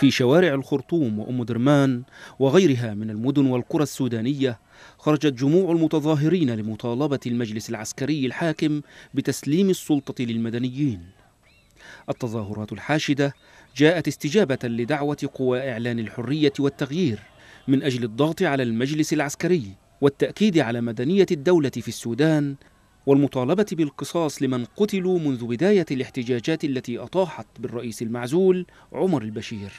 في شوارع الخرطوم وأم درمان وغيرها من المدن والقرى السودانية خرجت جموع المتظاهرين لمطالبة المجلس العسكري الحاكم بتسليم السلطة للمدنيين التظاهرات الحاشدة جاءت استجابة لدعوة قوى إعلان الحرية والتغيير من أجل الضغط على المجلس العسكري والتأكيد على مدنية الدولة في السودان والمطالبة بالقصاص لمن قتلوا منذ بداية الاحتجاجات التي أطاحت بالرئيس المعزول عمر البشير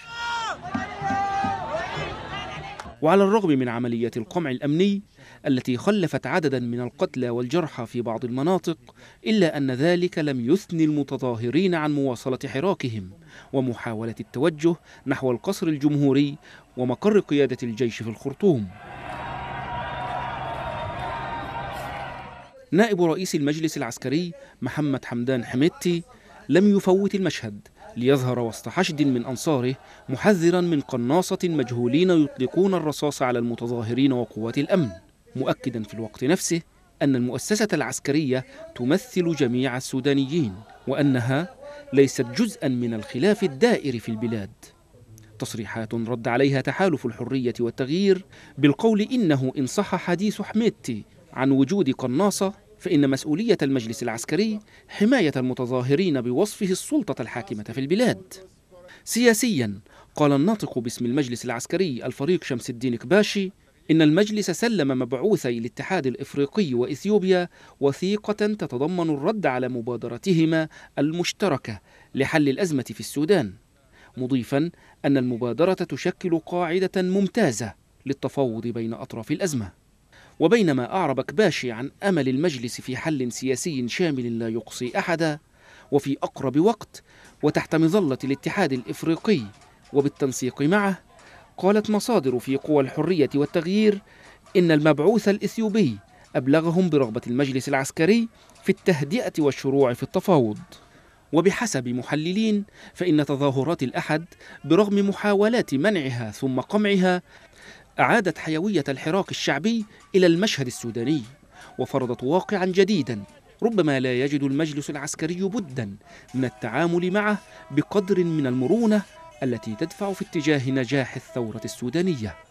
وعلى الرغم من عمليات القمع الأمني التي خلفت عددا من القتلى والجرحى في بعض المناطق إلا أن ذلك لم يثني المتظاهرين عن مواصلة حراكهم ومحاولة التوجه نحو القصر الجمهوري ومقر قيادة الجيش في الخرطوم نائب رئيس المجلس العسكري محمد حمدان حميدتي لم يفوت المشهد ليظهر وسط حشد من أنصاره محذرا من قناصة مجهولين يطلقون الرصاص على المتظاهرين وقوات الأمن مؤكدا في الوقت نفسه أن المؤسسة العسكرية تمثل جميع السودانيين وأنها ليست جزءا من الخلاف الدائر في البلاد تصريحات رد عليها تحالف الحرية والتغيير بالقول إنه إن صح حديث حميدتي عن وجود قناصة فإن مسؤولية المجلس العسكري حماية المتظاهرين بوصفه السلطة الحاكمة في البلاد سياسيا قال الناطق باسم المجلس العسكري الفريق شمس الدين كباشي إن المجلس سلم مبعوثي الاتحاد الإفريقي وإثيوبيا وثيقة تتضمن الرد على مبادرتهما المشتركة لحل الأزمة في السودان مضيفا أن المبادرة تشكل قاعدة ممتازة للتفاوض بين أطراف الأزمة وبينما أعرب كباشي عن أمل المجلس في حل سياسي شامل لا يقصي أحدا وفي أقرب وقت وتحت مظلة الاتحاد الإفريقي وبالتنسيق معه قالت مصادر في قوى الحرية والتغيير إن المبعوث الإثيوبي أبلغهم برغبة المجلس العسكري في التهدئة والشروع في التفاوض وبحسب محللين فإن تظاهرات الأحد برغم محاولات منعها ثم قمعها أعادت حيوية الحراك الشعبي إلى المشهد السوداني وفرضت واقعا جديدا ربما لا يجد المجلس العسكري بدا من التعامل معه بقدر من المرونة التي تدفع في اتجاه نجاح الثورة السودانية